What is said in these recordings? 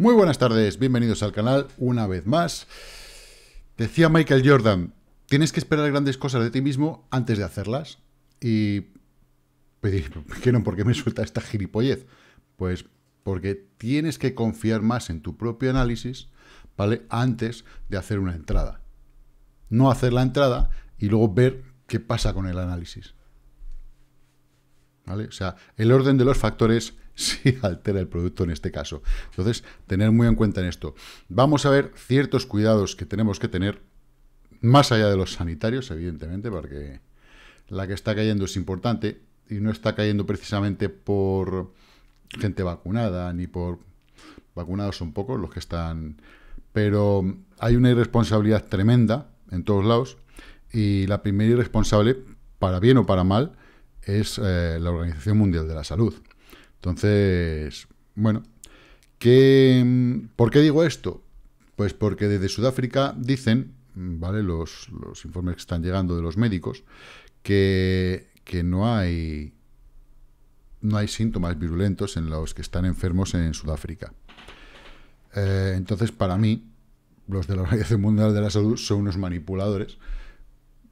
Muy buenas tardes, bienvenidos al canal una vez más. Decía Michael Jordan, tienes que esperar grandes cosas de ti mismo antes de hacerlas. Y pedir, pues ¿qué no? ¿Por qué me suelta esta gilipollez? Pues porque tienes que confiar más en tu propio análisis, ¿vale? Antes de hacer una entrada. No hacer la entrada y luego ver qué pasa con el análisis. ¿Vale? O sea, el orden de los factores si altera el producto en este caso. Entonces, tener muy en cuenta en esto. Vamos a ver ciertos cuidados que tenemos que tener, más allá de los sanitarios, evidentemente, porque la que está cayendo es importante y no está cayendo precisamente por gente vacunada, ni por... Vacunados son pocos los que están... Pero hay una irresponsabilidad tremenda en todos lados y la primera irresponsable, para bien o para mal, es eh, la Organización Mundial de la Salud. Entonces, bueno, ¿por qué digo esto? Pues porque desde Sudáfrica dicen, ¿vale? Los, informes que están llegando de los médicos, que, que no hay no hay síntomas virulentos en los que están enfermos en Sudáfrica. Eh, entonces, para mí, los de la Organización Mundial de la Salud son unos manipuladores,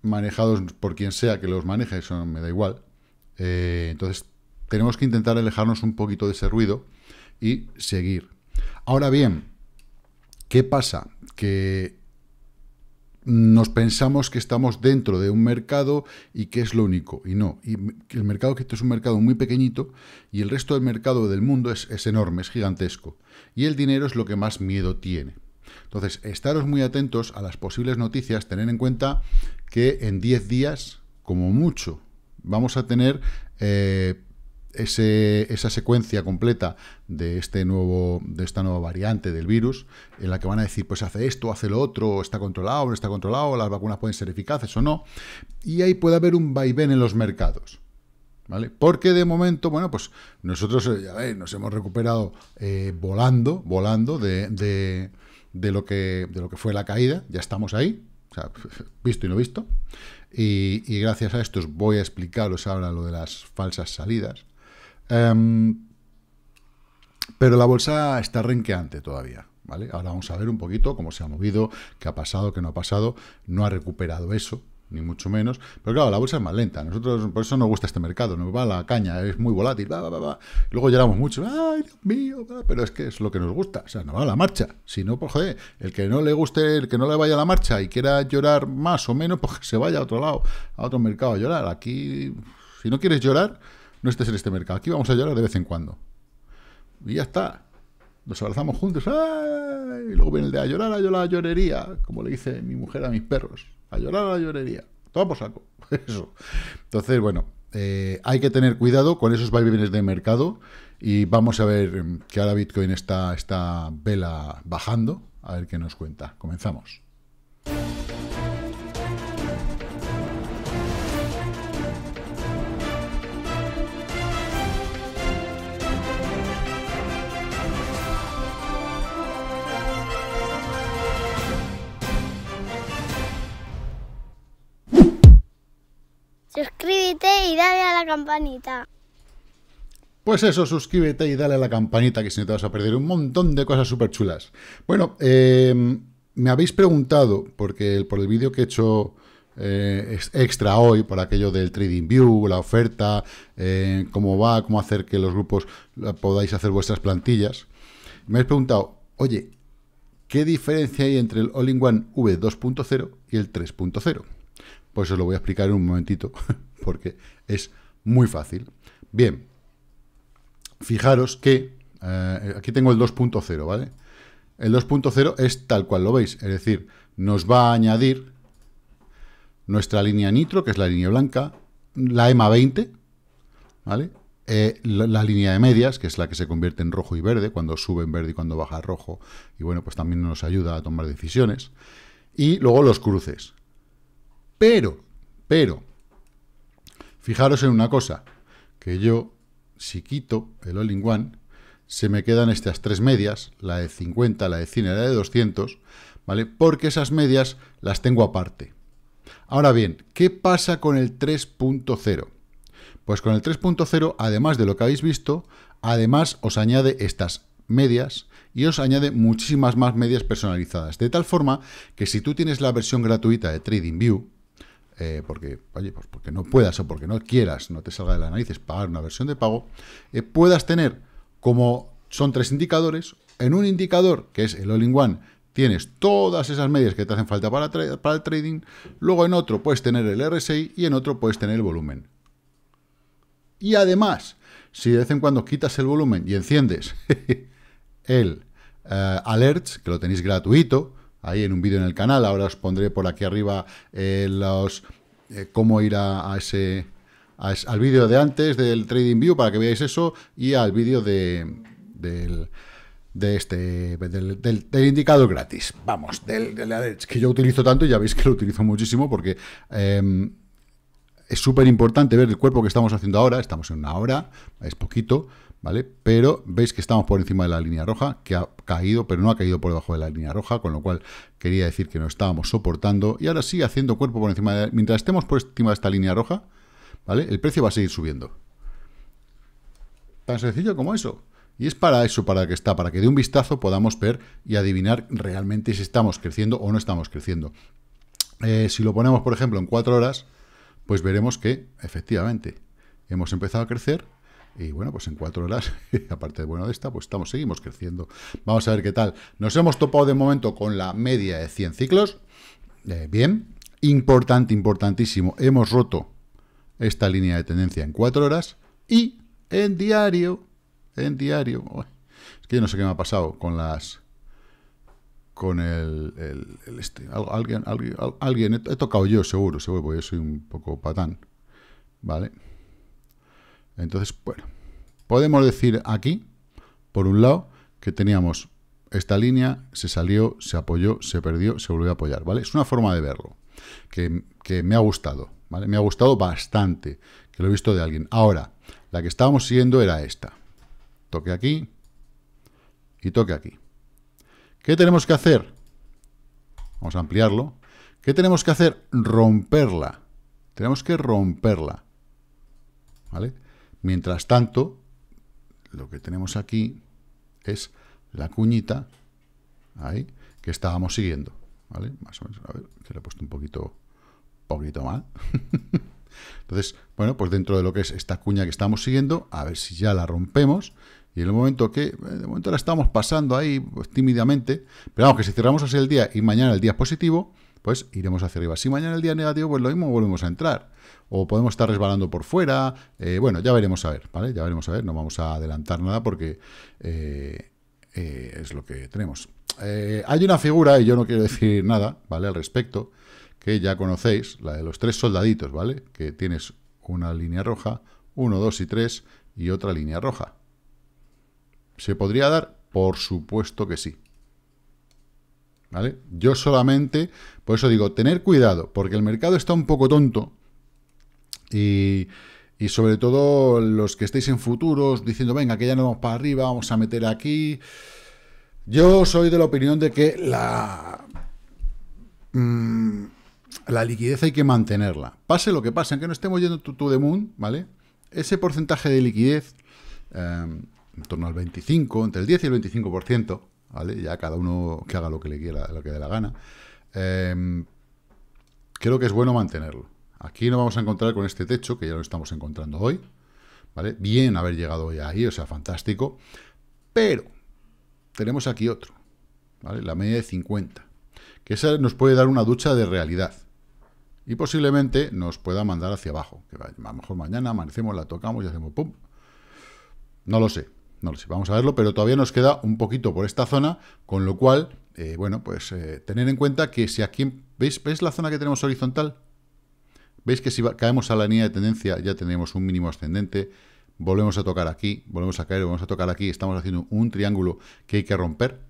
manejados por quien sea que los maneje, eso me da igual. Eh, entonces, tenemos que intentar alejarnos un poquito de ese ruido y seguir. Ahora bien, ¿qué pasa? Que nos pensamos que estamos dentro de un mercado y que es lo único, y no. Y el mercado esto es un mercado muy pequeñito y el resto del mercado del mundo es, enorme, es gigantesco. Y el dinero es lo que más miedo tiene. Entonces, estaros muy atentos a las posibles noticias, tener en cuenta que en 10 días, como mucho, vamos a tener eh, esa secuencia completa de, este nuevo, de esta nueva variante del virus, en la que van a decir, pues hace esto, hace lo otro, está controlado, no está controlado, las vacunas pueden ser eficaces o no, y ahí puede haber un vaivén en los mercados. ¿Vale? Porque de momento, bueno, pues nosotros eh, ya nos hemos recuperado eh, volando, volando de, lo que, de lo que fue la caída, ya estamos ahí, visto y no visto. Y, gracias a esto os voy a explicaros ahora lo de las falsas salidas. Em, pero la bolsa está renqueante todavía. ¿Vale? Ahora vamos a ver un poquito cómo se ha movido, qué ha pasado, qué no ha pasado. No ha recuperado eso, ni mucho menos. Pero claro, la bolsa es más lenta. Nosotros, por eso nos gusta este mercado, nos va la caña, es muy volátil, va, va, va. Luego lloramos mucho, pero es que es lo que nos gusta, o sea, nos va a la marcha. Si no, pues, joder, el que no le guste, el que no le vaya a la marcha y quiera llorar más o menos, pues se vaya a otro lado, a otro mercado a llorar. Aquí, si no quieres llorar, no estés en este mercado. Aquí vamos a llorar de vez en cuando. Y ya está. Nos abrazamos juntos. Y luego viene el de a llorar, a llorar, a llorería. Como le dice mi mujer a mis perros. A llorar, a llorería. todo por saco. Eso. Entonces, bueno, eh, hay que tener cuidado con esos vaivenes de mercado. Y vamos a ver mm, que ahora Bitcoin está, está vela bajando. A ver qué nos cuenta. Comenzamos. Suscríbete y dale a la campanita. Pues eso, suscríbete y dale a la campanita, que si no te vas a perder un montón de cosas súper chulas. Bueno, em, me habéis preguntado, porque por el vídeo que he hecho eh, extra hoy, por aquello del Trading View, la oferta, eh, cómo va, cómo hacer que los grupos eh, podáis hacer vuestras plantillas, me habéis preguntado, oye, ¿qué diferencia hay entre el All-in-One V2.0 y el 3.0? Pues os lo voy a explicar en un momentito, porque es muy fácil. Bien, fijaros que eh, aquí tengo el 2.0, ¿vale? El 2.0 es tal cual lo veis, es decir, nos va a añadir nuestra línea nitro, que es la línea blanca, la EMA 20, ¿vale? Eh, la, línea de medias, que es la que se convierte en rojo y verde, cuando sube en verde y cuando baja rojo, y bueno, pues también nos ayuda a tomar decisiones. Y luego los cruces. Pero, pero, fijaros en una cosa, que yo, si quito el all in one, se me quedan estas tres medias, la de 50, la de 100 y la de 200, ¿vale? Porque esas medias las tengo aparte. Ahora bien, ¿qué pasa con el 3.0? Pues con el 3.0, además de lo que habéis visto, además os añade estas medias y os añade muchísimas más medias personalizadas. De tal forma que si tú tienes la versión gratuita de TradingView, eh, porque, pues porque no puedas o porque no quieras, no te salga de nariz, narices pagar una versión de pago, eh, puedas tener, como son tres indicadores, en un indicador, que es el all-in-one, tienes todas esas medias que te hacen falta para, el trading, luego en otro puedes tener el RSI y en otro puedes tener el volumen. Y además, si de vez en cuando quitas el volumen y enciendes el alert eh, alerts, que lo tenéis gratuito, ahí en un vídeo en el canal. Ahora os pondré por aquí arriba eh, los eh, cómo ir a, ese al vídeo de antes del Trading View para que veáis eso y al vídeo de, del de este del, del, indicador gratis. Vamos, del, que yo utilizo tanto y ya veis que lo utilizo muchísimo porque em, es súper importante ver el cuerpo que estamos haciendo ahora. Estamos en una hora, es poquito ¿vale? Pero veis que estamos por encima de la línea roja, que ha caído, pero no ha caído por debajo de la línea roja, con lo cual quería decir que no estábamos soportando, y ahora sí haciendo cuerpo por encima de... Mientras estemos por encima de esta línea roja, ¿vale? El precio va a seguir subiendo. Tan sencillo como eso. Y es para eso, para que está, para que de un vistazo podamos ver y adivinar realmente si estamos creciendo o no estamos creciendo. Eh, si lo ponemos, por ejemplo, en cuatro horas, pues veremos que, efectivamente, hemos empezado a crecer, y bueno, pues en cuatro horas, aparte de bueno de esta, pues estamos, seguimos creciendo. Vamos a ver qué tal. Nos hemos topado de momento con la media de 100 ciclos. Eh, bien, importante, importantísimo. Hemos roto esta línea de tendencia en cuatro horas y en diario, en diario. es que yo no sé qué me ha pasado con las con el, este, alguien, alguien, alguien he, tocado yo seguro, seguro, porque yo soy un poco patán, ¿vale? Entonces, bueno, podemos decir aquí, por un lado, que teníamos esta línea, se salió, se apoyó, se perdió, se volvió a apoyar, ¿vale? Es una forma de verlo, que, me ha gustado, Me ha gustado bastante, que lo he visto de alguien. Ahora, la que estábamos siguiendo era esta. Toque aquí y toque aquí. ¿Qué tenemos que hacer? Vamos a ampliarlo. ¿Qué tenemos que hacer? Romperla. Tenemos que romperla. ¿Vale? Mientras tanto, lo que tenemos aquí es la cuñita, ahí, que estábamos siguiendo, ¿vale? Más o menos, a ver, se le ha puesto un poquito, poquito mal. Entonces, bueno, pues dentro de lo que es esta cuña que estamos siguiendo, a ver si ya la rompemos. Y en el momento que, eh, de momento la estamos pasando ahí pues, tímidamente, pero vamos, que si cerramos así el día y mañana el día es positivo, pues iremos hacia arriba. Si mañana el día negativo, pues lo mismo, volvemos a entrar. O podemos estar resbalando por fuera. Eh, bueno, ya veremos a ver, ¿vale? Ya veremos a ver. No vamos a adelantar nada porque eh, eh, es lo que tenemos. hay una figura, y yo no quiero decir nada, ¿vale? Al respecto, que ya conocéis, la de los tres soldaditos, ¿vale? Que tienes una línea roja, uno, dos y tres, y otra línea roja. ¿Se podría dar? Por supuesto que sí. Yo solamente, por eso digo, tener cuidado, porque el mercado está un poco tonto y, sobre todo los que estéis en futuros diciendo, venga, que ya no vamos para arriba, vamos a meter aquí. Yo soy de la opinión de que la, mm, la liquidez hay que mantenerla. Pase lo que pase, aunque no estemos yendo tú to the moon, ¿vale? Ese porcentaje de liquidez, em, en torno al 25, entre el 10 y el 25%, ya cada uno que haga lo que le quiera, lo que dé la gana. Em, creo que es bueno mantenerlo. Aquí nos vamos a encontrar con este techo, que ya lo estamos encontrando hoy, ¿vale? Bien haber llegado hoy ahí, o sea, fantástico. Pero tenemos aquí otro, ¿vale? La media de 50, que esa nos puede dar una ducha de realidad. Y posiblemente nos pueda mandar hacia abajo. Que a lo mejor mañana amanecemos, la tocamos y hacemos pum. No lo sé. No lo sé, vamos a verlo, pero todavía nos queda un poquito por esta zona, con lo cual, eh, bueno, pues eh, tener en cuenta que si aquí, ¿veis, ¿veis la zona que tenemos horizontal? ¿Veis que si caemos a la línea de tendencia ya tenemos un mínimo ascendente? Volvemos a tocar aquí, volvemos a caer, volvemos a tocar aquí. Estamos haciendo un triángulo que hay que romper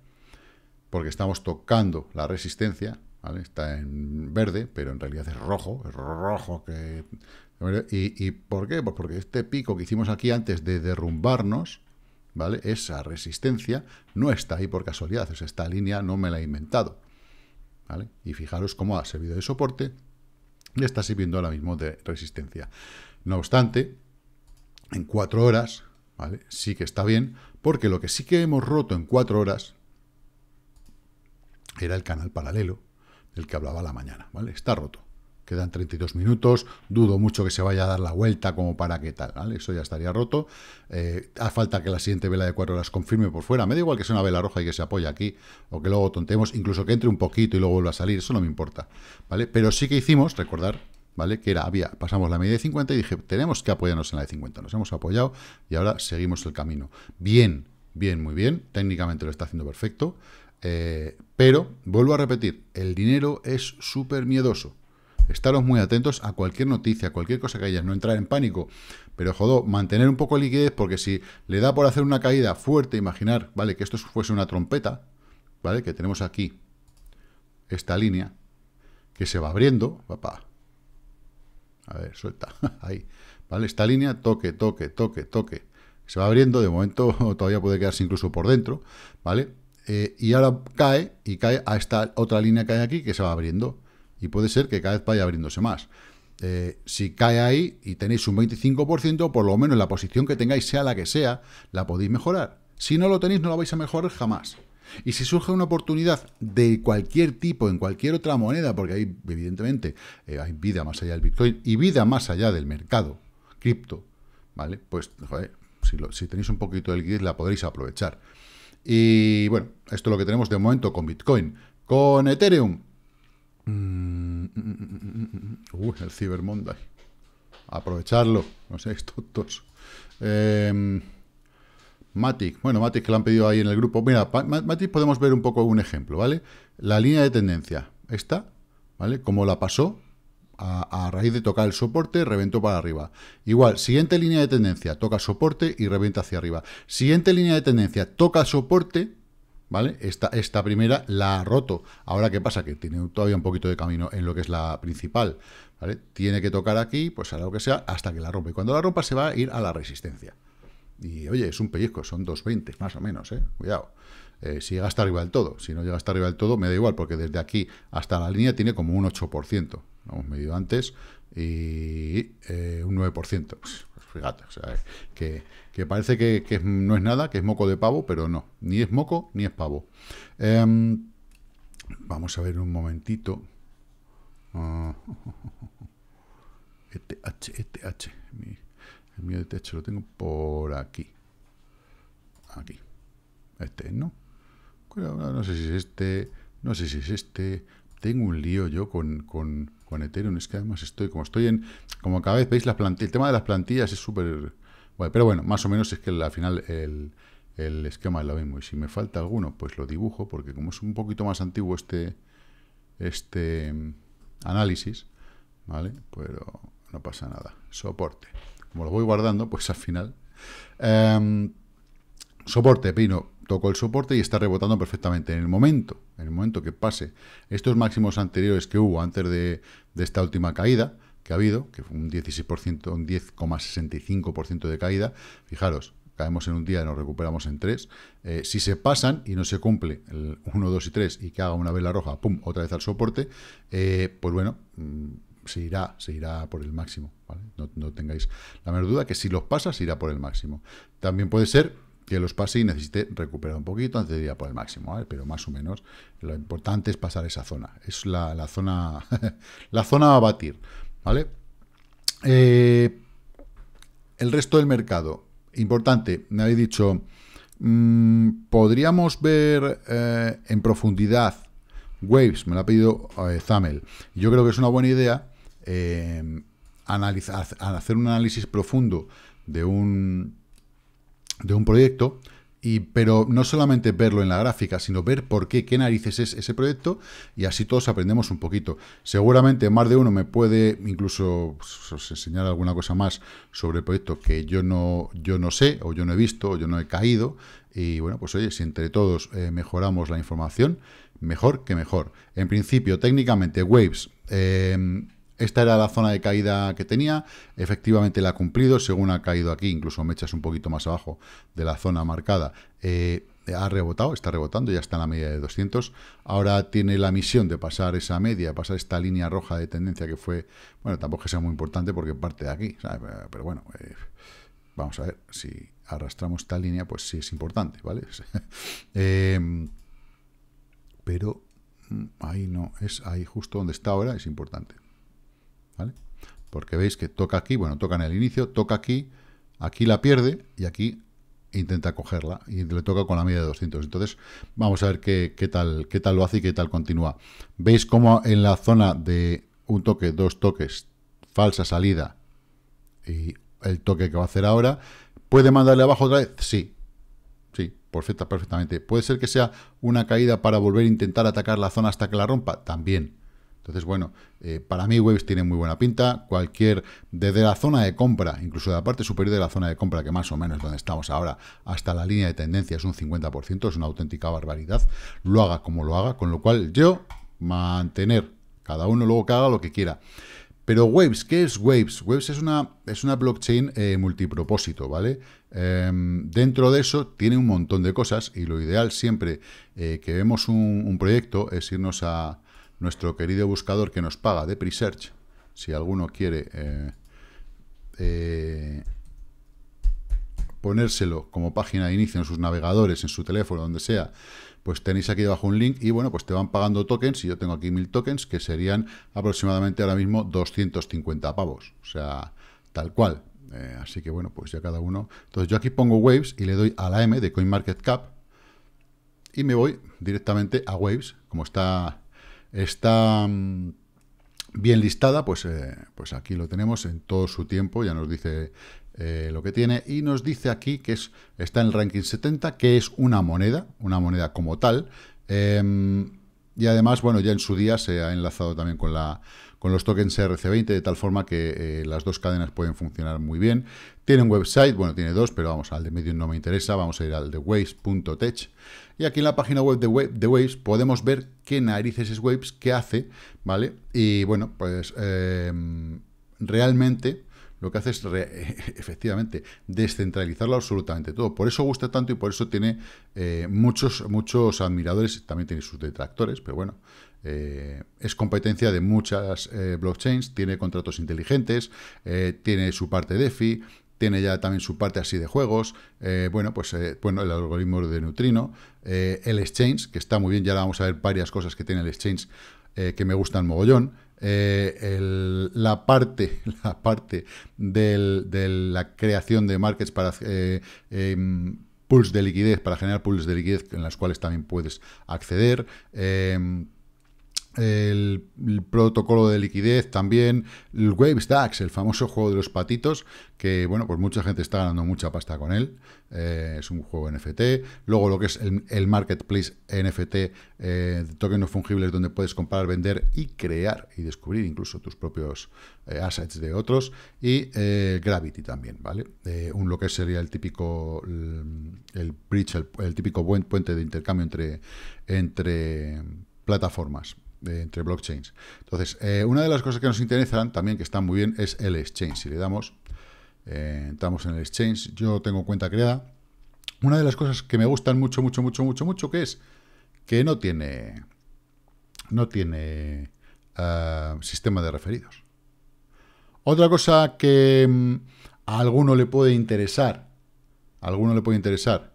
porque estamos tocando la resistencia. ¿vale? Está en verde, pero en realidad es rojo, es rojo. que ¿Y, ¿Y por qué? Pues porque este pico que hicimos aquí antes de derrumbarnos ¿vale? Esa resistencia no está ahí por casualidad, es esta línea no me la he inventado, Y fijaros cómo ha servido de soporte y está sirviendo ahora mismo de resistencia. No obstante, en cuatro horas, ¿vale? Sí que está bien, porque lo que sí que hemos roto en cuatro horas era el canal paralelo del que hablaba la mañana, Está roto. Quedan 32 minutos, dudo mucho que se vaya a dar la vuelta como para qué tal, ¿vale? Eso ya estaría roto. Eh, falta que la siguiente vela de cuatro horas confirme por fuera. Me da igual que sea una vela roja y que se apoye aquí, o que luego tontemos, incluso que entre un poquito y luego vuelva a salir, eso no me importa, ¿vale? Pero sí que hicimos, recordar, ¿vale? Que era, había, pasamos la media de 50 y dije, tenemos que apoyarnos en la de 50. Nos hemos apoyado y ahora seguimos el camino. Bien, bien, muy bien. Técnicamente lo está haciendo perfecto. Eh, pero, vuelvo a repetir, el dinero es súper miedoso estaros muy atentos a cualquier noticia, cualquier cosa que haya. no entrar en pánico, pero jodo, mantener un poco de liquidez porque si le da por hacer una caída fuerte, imaginar, vale, que esto fuese una trompeta, vale, que tenemos aquí esta línea que se va abriendo, papá, a ver, suelta, ahí, vale, esta línea, toque, toque, toque, toque, se va abriendo, de momento todavía puede quedarse incluso por dentro, vale, eh, y ahora cae y cae a esta otra línea que hay aquí que se va abriendo y puede ser que cada vez vaya abriéndose más. Eh, si cae ahí y tenéis un 25%, por lo menos la posición que tengáis, sea la que sea, la podéis mejorar. Si no lo tenéis, no la vais a mejorar jamás. Y si surge una oportunidad de cualquier tipo, en cualquier otra moneda, porque hay, evidentemente, eh, hay vida más allá del Bitcoin y vida más allá del mercado cripto, ¿vale? Pues, joder, si, si tenéis un poquito de liquidez, la podréis aprovechar. Y bueno, esto es lo que tenemos de momento con Bitcoin. Con Ethereum, Mm, mm, mm, Uy, uh, el Cyber Aprovecharlo, no sé, tontos. Eh, em, Matic, bueno, Matic que lo han pedido ahí en el grupo. Mira, Matic podemos ver un poco un ejemplo, ¿vale? La línea de tendencia, esta, ¿vale? Como la pasó a, raíz de tocar el soporte, reventó para arriba. Igual, siguiente línea de tendencia, toca soporte y reventa hacia arriba. Siguiente línea de tendencia, toca soporte ¿vale? Esta, primera la ha roto. Ahora, ¿qué pasa? Que tiene todavía un poquito de camino en lo que es la principal, ¿vale? Tiene que tocar aquí, pues hará lo que sea, hasta que la rompa. Y cuando la rompa se va a ir a la resistencia. Y oye, es un pellizco, son 2.20 más o menos, ¿eh? Cuidado. Eh, si llega hasta arriba del todo, si no llega hasta arriba del todo, me da igual, porque desde aquí hasta la línea tiene como un 8%. Lo hemos medido antes y eh, un 9% fíjate, o sea, que, parece que, no es nada, que es moco de pavo, pero no, ni es moco ni es pavo. Em, vamos a ver un momentito. Ah. Este H, este H. el mío de techo lo tengo por aquí. Aquí. Este, ¿no? No sé si es este, no sé si es este. Tengo un lío yo con con Ethereum. Es que además estoy, como estoy en, como cada vez veis, las el tema de las plantillas es súper... Bueno, pero bueno, más o menos es que al final el, esquema es lo mismo. Y si me falta alguno, pues lo dibujo, porque como es un poquito más antiguo este, este mm, análisis, ¿vale? Pero no pasa nada. Soporte. Como lo voy guardando, pues al final... Em, Soporte, pino, tocó el soporte y está rebotando perfectamente. En el momento, en el momento que pase estos máximos anteriores que hubo antes de, esta última caída que ha habido, que fue un 16%, un 10,65% de caída, fijaros, caemos en un día y nos recuperamos en tres. Eh, si se pasan y no se cumple el 1, 2 y 3 y que haga una vela roja, pum, otra vez al soporte, eh, pues bueno, mm, se irá, se irá por el máximo, ¿vale? No, no tengáis la menor duda que si los pasa, se irá por el máximo. También puede ser que los pase y necesite recuperar un poquito antes de ir a por el máximo, pero más o menos lo importante es pasar esa zona, es la, zona la zona a batir, ¿vale? Eh, el resto del mercado, importante, me habéis dicho, mm, podríamos ver eh, en profundidad Waves, me lo ha pedido eh, Zamel, yo creo que es una buena idea analizar, hacer un análisis profundo de un de un proyecto, y, pero no solamente verlo en la gráfica, sino ver por qué, qué narices es ese proyecto y así todos aprendemos un poquito. Seguramente más de uno me puede incluso pues, enseñar alguna cosa más sobre el proyecto que yo no, yo no sé o yo no he visto o yo no he caído y bueno, pues oye, si entre todos eh, mejoramos la información, mejor que mejor. En principio, técnicamente, Waves... Eh, esta era la zona de caída que tenía, efectivamente la ha cumplido, según ha caído aquí, incluso me echas un poquito más abajo de la zona marcada, eh, ha rebotado, está rebotando, ya está en la media de 200, ahora tiene la misión de pasar esa media, pasar esta línea roja de tendencia que fue, bueno, tampoco que sea muy importante porque parte de aquí, eh, pero bueno, eh, vamos a ver, si arrastramos esta línea, pues sí es importante, ¿vale? Em, pero mm, ahí no, es ahí justo donde está ahora, es importante. ¿vale? Porque veis que toca aquí, bueno, toca en el inicio, toca aquí, aquí la pierde y aquí intenta cogerla y le toca con la media de 200. Entonces, vamos a ver qué, tal, qué tal lo hace y qué tal continúa. Veis cómo en la zona de un toque, dos toques, falsa salida y el toque que va a hacer ahora, ¿puede mandarle abajo otra vez? Sí, sí, perfecta, perfectamente. ¿Puede ser que sea una caída para volver a intentar atacar la zona hasta que la rompa? También. Entonces, bueno, eh, para mí Waves tiene muy buena pinta. Cualquier, desde la zona de compra, incluso de la parte superior de la zona de compra, que más o menos es donde estamos ahora, hasta la línea de tendencia es un 50%, es una auténtica barbaridad. Lo haga como lo haga, con lo cual yo mantener, cada uno luego que haga lo que quiera. Pero Waves, ¿qué es Waves? Waves es una, es una blockchain eh, multipropósito, ¿vale? Em, dentro de eso tiene un montón de cosas y lo ideal siempre eh, que vemos un, proyecto es irnos a, nuestro querido buscador que nos paga de search si alguno quiere eh, eh, ponérselo como página de inicio en sus navegadores, en su teléfono, donde sea, pues tenéis aquí debajo un link y bueno, pues te van pagando tokens y yo tengo aquí mil tokens que serían aproximadamente ahora mismo 250 pavos, o sea, tal cual. Eh, así que bueno, pues ya cada uno. Entonces yo aquí pongo Waves y le doy a la M de CoinMarketCap y me voy directamente a Waves, como está Está mm, bien listada, pues, eh, pues aquí lo tenemos en todo su tiempo, ya nos dice eh, lo que tiene, y nos dice aquí que es, está en el ranking 70, que es una moneda, una moneda como tal, em, y además, bueno, ya en su día se ha enlazado también con, la, con los tokens rc 20 de tal forma que eh, las dos cadenas pueden funcionar muy bien. Tiene un website, bueno, tiene dos, pero vamos, al de Medium no me interesa, vamos a ir al de Waze.tech. Y aquí en la página web de, web, Waves podemos ver qué narices es Waves, qué hace, ¿vale? Y bueno, pues eh, realmente lo que hace es efectivamente descentralizarlo absolutamente todo. Por eso gusta tanto y por eso tiene eh, muchos, muchos admiradores, también tiene sus detractores, pero bueno, eh, es competencia de muchas blockchains, tiene contratos inteligentes, tiene su parte de DeFi, tiene ya también su parte así de juegos, eh, bueno, pues eh, bueno, el algoritmo de neutrino, eh, el exchange, que está muy bien, ya vamos a ver varias cosas que tiene el exchange que me gustan mogollón, la parte, la parte de la creación de markets para em, pools de liquidez, para generar pools de liquidez en las cuales también puedes acceder, em, el, protocolo de liquidez también, el Stacks el famoso juego de los patitos, que bueno, pues mucha gente está ganando mucha pasta con él, eh, es un juego NFT, luego lo que es el, marketplace NFT eh, de tokens no fungibles donde puedes comprar, vender y crear y descubrir incluso tus propios eh, assets de otros y Gravity también, ¿vale? un lo que sería el típico el, bridge, el, típico buen puente de intercambio entre, entre plataformas, entre blockchains. Entonces, eh, una de las cosas que nos interesan también, que están muy bien, es el exchange. Si le damos, eh, entramos en el exchange, yo tengo cuenta creada. Una de las cosas que me gustan mucho, mucho, mucho, mucho, mucho, que es que no tiene, no tiene ah, sistema de referidos. Otra cosa que mm, a alguno le puede interesar, a alguno le puede interesar,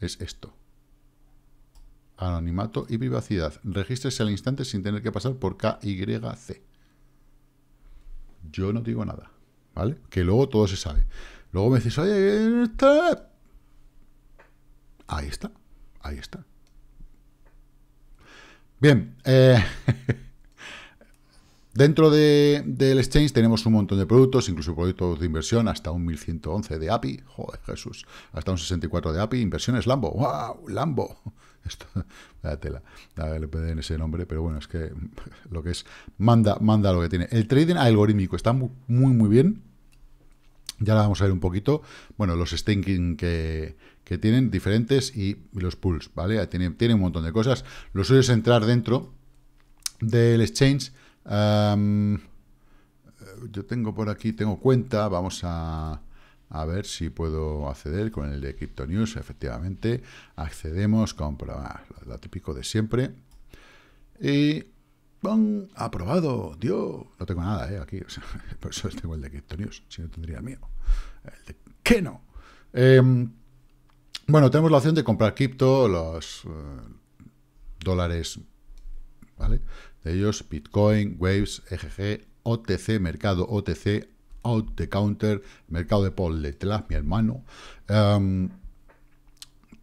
es esto anonimato y privacidad. Regístrese al instante sin tener que pasar por KYC. Yo no digo nada, ¿vale? Que luego todo se sabe. Luego me dices, oye, está... Ahí está, ahí está. Bien, eh... Dentro del de, exchange tenemos un montón de productos, incluso productos de inversión, hasta un 1111 de API, joder Jesús, hasta un 64 de API, inversiones Lambo, wow, Lambo, esto, la tela, le pueden ese nombre, pero bueno, es que lo que es, manda, manda lo que tiene. El trading algorítmico está muy, muy, bien, ya la vamos a ver un poquito, bueno, los staking que, que tienen diferentes y los pools, ¿vale? tiene un montón de cosas, lo suyo es entrar dentro del exchange, yo tengo por aquí, tengo cuenta, vamos a, ver si puedo acceder con el de Crypto News, efectivamente. Accedemos, compra, lo típico de siempre. Y ¡Pum! ¡Aprobado! ¡Dios! No tengo nada, ¿eh? Aquí, por eso tengo el de Crypto News, si no tendría miedo. mío. ¿Qué no? Em, bueno, tenemos la opción de comprar cripto, los eh, dólares, ¿vale? de ellos Bitcoin, Waves, EGG, OTC, mercado OTC, Out the Counter, mercado de Paul mi hermano. Em,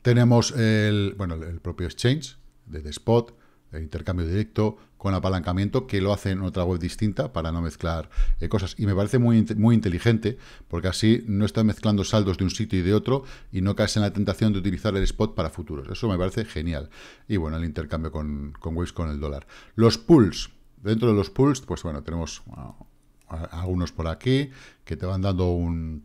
tenemos el, bueno, el propio exchange de The Spot, el intercambio directo con apalancamiento que lo hace en otra web distinta para no mezclar eh, cosas. Y me parece muy, muy inteligente porque así no estás mezclando saldos de un sitio y de otro y no caes en la tentación de utilizar el spot para futuros. Eso me parece genial. Y bueno, el intercambio con, con Waves con el dólar. Los pools. Dentro de los pools, pues bueno, tenemos algunos por aquí que te van dando un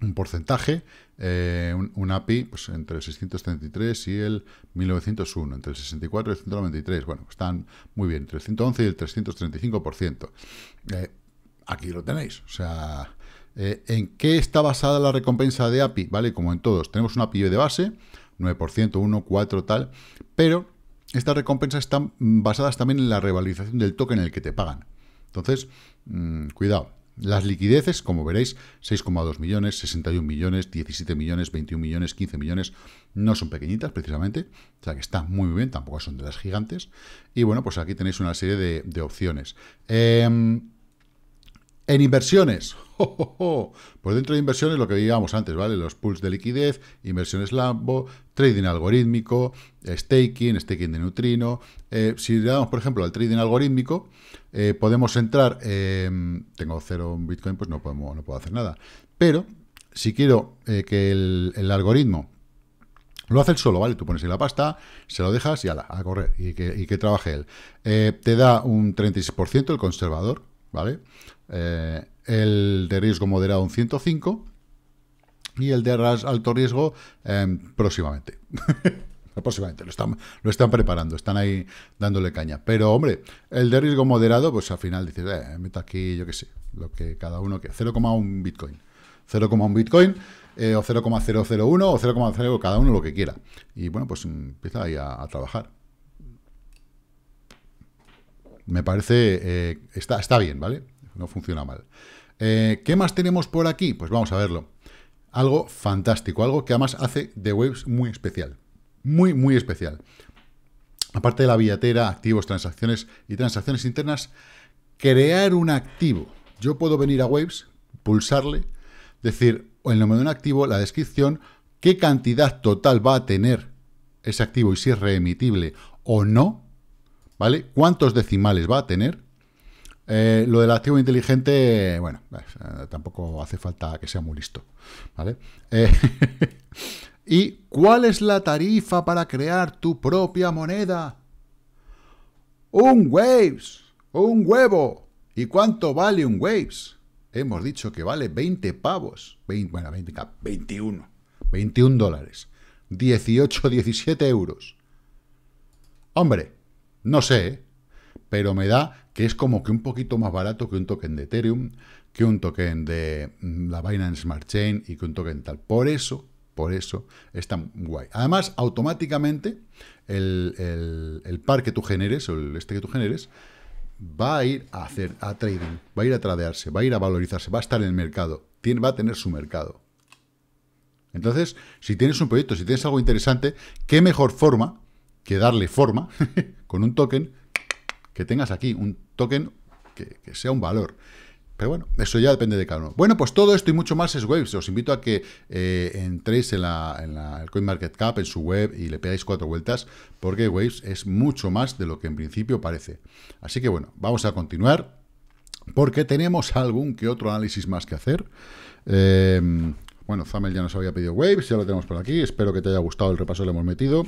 un porcentaje, eh, un, API pues, entre el 633 y el 1901, entre el 64 y el 193. Bueno, están muy bien, entre el 111 y el 335%. Eh, aquí lo tenéis. O sea, eh, ¿en qué está basada la recompensa de API? ¿Vale? Como en todos, tenemos un API de base, 9%, 1, 4, tal, pero estas recompensas están basadas también en la revalorización del token en el que te pagan. Entonces, mm, cuidado las liquideces, como veréis, 6,2 millones, 61 millones, 17 millones, 21 millones, 15 millones, no son pequeñitas precisamente, o sea que están muy bien, tampoco son de las gigantes. Y bueno, pues aquí tenéis una serie de, opciones. Em, en inversiones, oh, pues dentro de inversiones lo que veíamos antes, ¿vale? Los pools de liquidez, inversiones Lambo, trading algorítmico, staking, staking de neutrino. Eh, si le damos, por ejemplo, al trading algorítmico, eh, podemos entrar, tengo cero Bitcoin, pues no, no puedo hacer nada. Pero si quiero eh, que el, algoritmo lo hace él solo, ¿vale? Tú pones ahí la pasta, se lo dejas y ala, a correr, y que, trabaje él. te da un 36% el conservador, ¿vale? Eh, el de riesgo moderado un 105 y el de alto riesgo em, próximamente. próximamente, lo están, lo están preparando, están ahí dándole caña. Pero, hombre, el de riesgo moderado, pues al final dices, eh, meto aquí, yo qué sé, lo que cada uno que 0,1 Bitcoin. 0,1 Bitcoin, eh, o 0,001, o 0,0, cada uno lo que quiera. Y bueno, pues mm, empieza ahí a trabajar. Me parece, eh, está, está bien, ¿vale? No funciona mal. Eh, ¿Qué más tenemos por aquí? Pues vamos a verlo. Algo fantástico, algo que además hace de Waves muy especial. Muy, muy especial. Aparte de la billetera, activos, transacciones y transacciones internas, crear un activo. Yo puedo venir a Waves, pulsarle, decir el nombre de un activo, la descripción, qué cantidad total va a tener ese activo y si es reemitible o no, ¿vale? ¿Cuántos decimales va a tener? Eh, lo del activo inteligente, bueno, eh, tampoco hace falta que sea muy listo, ¿vale? Eh, ¿Y cuál es la tarifa para crear tu propia moneda? Un Waves, un huevo. ¿Y cuánto vale un Waves? Hemos dicho que vale 20 pavos, bueno, 21, 21 dólares, 18, 17 euros. Hombre, no sé, ¿eh? pero me da que es como que un poquito más barato que un token de Ethereum, que un token de mm, la Binance Smart Chain y que un token tal. Por eso, por eso es tan guay. Además, automáticamente el, par que tú generes, o el este que tú generes, va a ir a hacer a trading, va a ir a tradearse, va a ir a valorizarse, va a estar en el mercado, va a tener su mercado. Entonces, si tienes un proyecto, si tienes algo interesante, qué mejor forma que darle forma con un token que tengas aquí, un token que, sea un valor. Pero bueno, eso ya depende de cada uno. Bueno, pues todo esto y mucho más es Waves. Os invito a que eh, entréis en, la, el CoinMarketCap, en su web, y le pegáis cuatro vueltas, porque Waves es mucho más de lo que en principio parece. Así que bueno, vamos a continuar, porque tenemos algún que otro análisis más que hacer. Eh, bueno, Zamel ya nos había pedido Waves, ya lo tenemos por aquí. Espero que te haya gustado el repaso que le hemos metido.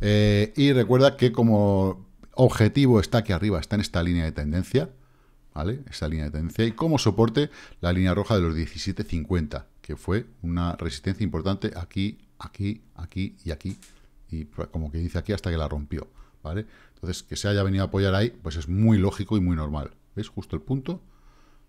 Eh, y recuerda que como objetivo está aquí arriba, está en esta línea de tendencia, ¿vale? Esta línea de tendencia y como soporte la línea roja de los 17.50, que fue una resistencia importante aquí, aquí, aquí y aquí. Y pues, como que dice aquí hasta que la rompió, ¿vale? Entonces, que se haya venido a apoyar ahí, pues es muy lógico y muy normal. ¿Veis? Justo el punto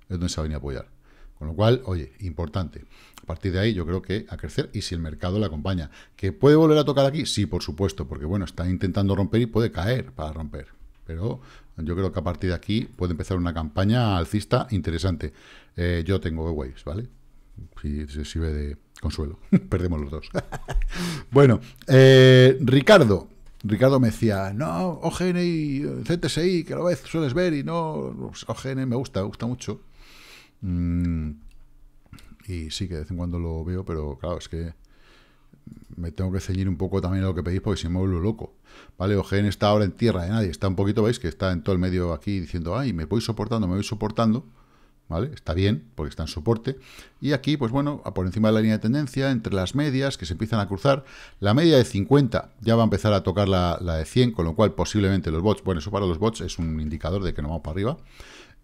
es donde se ha venido a apoyar. Con lo cual, oye, importante. A partir de ahí yo creo que a crecer y si el mercado le acompaña. ¿Que puede volver a tocar aquí? Sí, por supuesto, porque bueno, está intentando romper y puede caer para romper. Pero yo creo que a partir de aquí puede empezar una campaña alcista interesante. Eh, yo tengo Waves, ¿vale? Si se sirve de consuelo. Perdemos los dos. bueno, eh, Ricardo. Ricardo me decía, no, OGN y CTSI, que a la vez sueles ver y no, pues, OGN me gusta, me gusta mucho. Mm, y sí, que de vez en cuando lo veo, pero claro, es que me tengo que ceñir un poco también a lo que pedís porque si me vuelvo loco. ¿Vale? OGN está ahora en tierra de nadie. Está un poquito, veis, que está en todo el medio aquí diciendo, ay, me voy soportando, me voy soportando. ¿Vale? Está bien, porque está en soporte. Y aquí, pues bueno, por encima de la línea de tendencia, entre las medias que se empiezan a cruzar, la media de 50 ya va a empezar a tocar la, la de 100, con lo cual posiblemente los bots, bueno, eso para los bots es un indicador de que no vamos para arriba.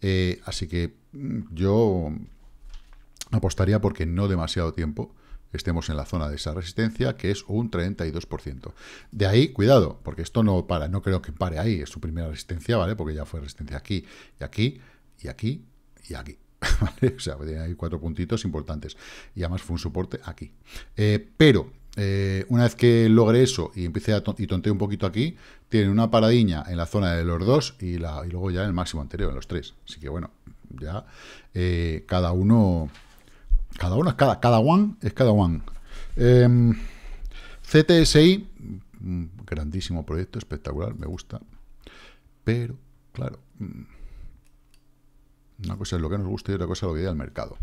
Eh, así que mm, yo apostaría porque no demasiado tiempo estemos en la zona de esa resistencia, que es un 32%. De ahí, cuidado, porque esto no para, no creo que pare ahí, es su primera resistencia, ¿vale? Porque ya fue resistencia aquí, y aquí, y aquí, y aquí. ¿Vale? O sea, hay cuatro puntitos importantes. Y además fue un soporte aquí. Eh, pero eh, una vez que logre eso y empiece a y tontee un poquito aquí, tiene una paradiña en la zona de los dos y, luego ya en el máximo anterior, en los tres. Así que bueno, ya eh, cada uno... Cada uno es cada... Cada one es cada one. Em, CTSI, mm, grandísimo proyecto, espectacular, me gusta. Pero, claro... Mm, una cosa es lo que nos gusta y otra cosa es lo que da el mercado.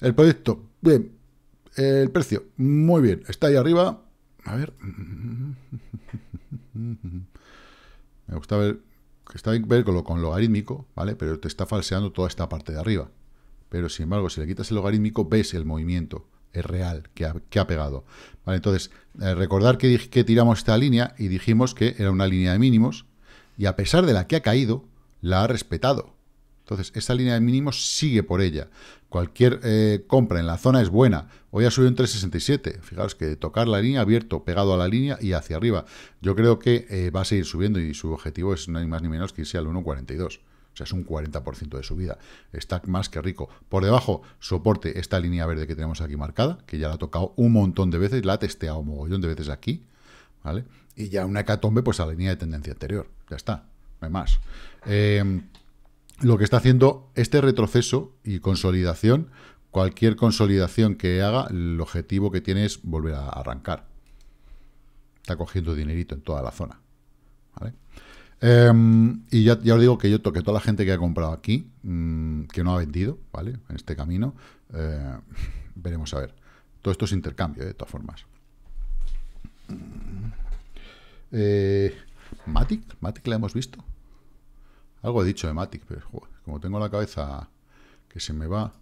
El proyecto, bien, el precio, muy bien, está ahí arriba. A ver. Me gusta ver que está bien ver con lo, logarítmico, ¿vale? Pero te está falseando toda esta parte de arriba. Pero sin embargo, si le quitas el logarítmico, ves el movimiento. Es real, que ha, pegado. ¿Vale? Entonces, eh, recordar que, que tiramos esta línea y dijimos que era una línea de mínimos. Y a pesar de la que ha caído, la ha respetado. Entonces, esa línea de mínimos sigue por ella. Cualquier eh, compra en la zona es buena. Hoy ha subido un 3,67. Fijaros que tocar la línea abierto, pegado a la línea y hacia arriba. Yo creo que eh, va a seguir subiendo y su objetivo es no hay más ni menos que irse al 1,42. O sea, es un 40% de subida. Está más que rico. Por debajo, soporte esta línea verde que tenemos aquí marcada, que ya la ha tocado un montón de veces, la ha testeado un mogollón de veces aquí, ¿vale? Y ya una hecatombe, pues a la línea de tendencia anterior. Ya está, no hay más. Eh, lo que está haciendo este retroceso y consolidación, cualquier consolidación que haga, el objetivo que tiene es volver a arrancar. Está cogiendo dinerito en toda la zona. Em, y ya, os digo que yo toque toda la gente que ha comprado aquí, mm, que no ha vendido, ¿vale? En este camino, eh, veremos a ver. Todo esto es intercambio, ¿eh? de todas formas. Mm. Eh, Matic, Matic la hemos visto. Algo he dicho de Matic, pero como tengo la cabeza que se me va...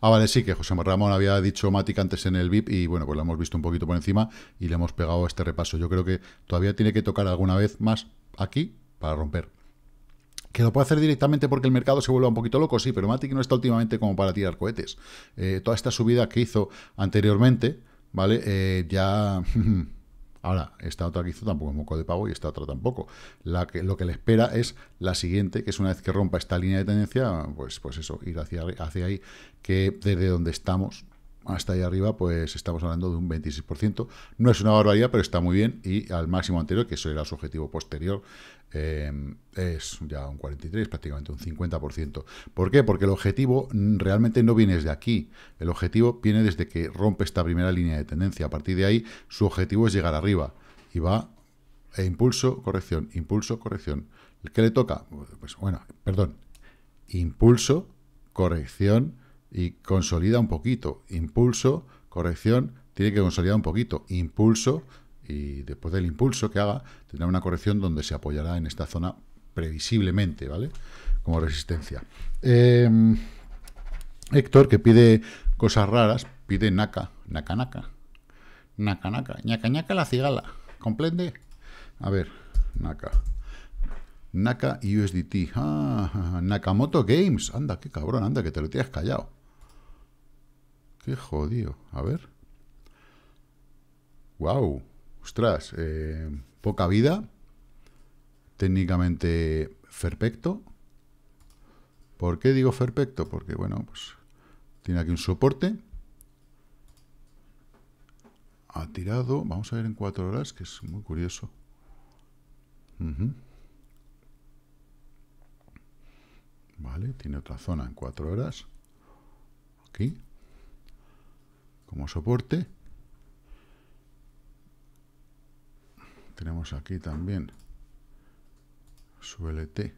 Ah, vale, sí, que José Ramón había dicho Matic antes en el VIP y bueno, pues lo hemos visto un poquito por encima y le hemos pegado este repaso. Yo creo que todavía tiene que tocar alguna vez más aquí para romper. Que lo puede hacer directamente porque el mercado se vuelva un poquito loco, sí, pero Matic no está últimamente como para tirar cohetes. Eh, toda esta subida que hizo anteriormente, ¿vale? Eh, ya... Mm, Ahora, esta otra que hizo tampoco es poco de pago y esta otra tampoco. La lo que le espera es la siguiente, que es una vez que rompa esta línea de tendencia, pues, pues eso, ir hacia, hacia ahí, que desde donde estamos hasta ahí arriba, pues estamos hablando de un 26%. No es una barbaridad, pero está muy bien y al máximo anterior, que eso era su objetivo posterior, Em, es ya un 43, prácticamente un 50%. ¿Por qué? Porque el objetivo realmente no viene desde aquí. El objetivo viene desde que rompe esta primera línea de tendencia. A partir de ahí, su objetivo es llegar arriba. Y va e impulso, corrección, impulso, corrección. ¿Qué le toca? Pues bueno, perdón. Impulso, corrección y consolida un poquito. Impulso, corrección, tiene que consolidar un poquito. Impulso, y después del impulso que haga, tendrá una corrección donde se apoyará en esta zona previsiblemente, ¿vale? Como resistencia. Em, Héctor, que pide cosas raras, pide Naka. Naka, Naka. Naka, Naka la cigala, ¿comprende? A ver, naca. Naka USDT. Ah, Nakamoto Games. Anda, qué cabrón, anda, que te lo tienes callado. Qué jodido. A ver. Wow ostras, eh, poca vida, técnicamente perfecto. ¿Por qué digo perfecto? Porque, bueno, pues tiene aquí un soporte. Ha tirado, vamos a ver en cuatro horas, que es muy curioso. Vale, tiene otra zona en cuatro horas. Aquí. Como soporte. tenemos aquí también su LT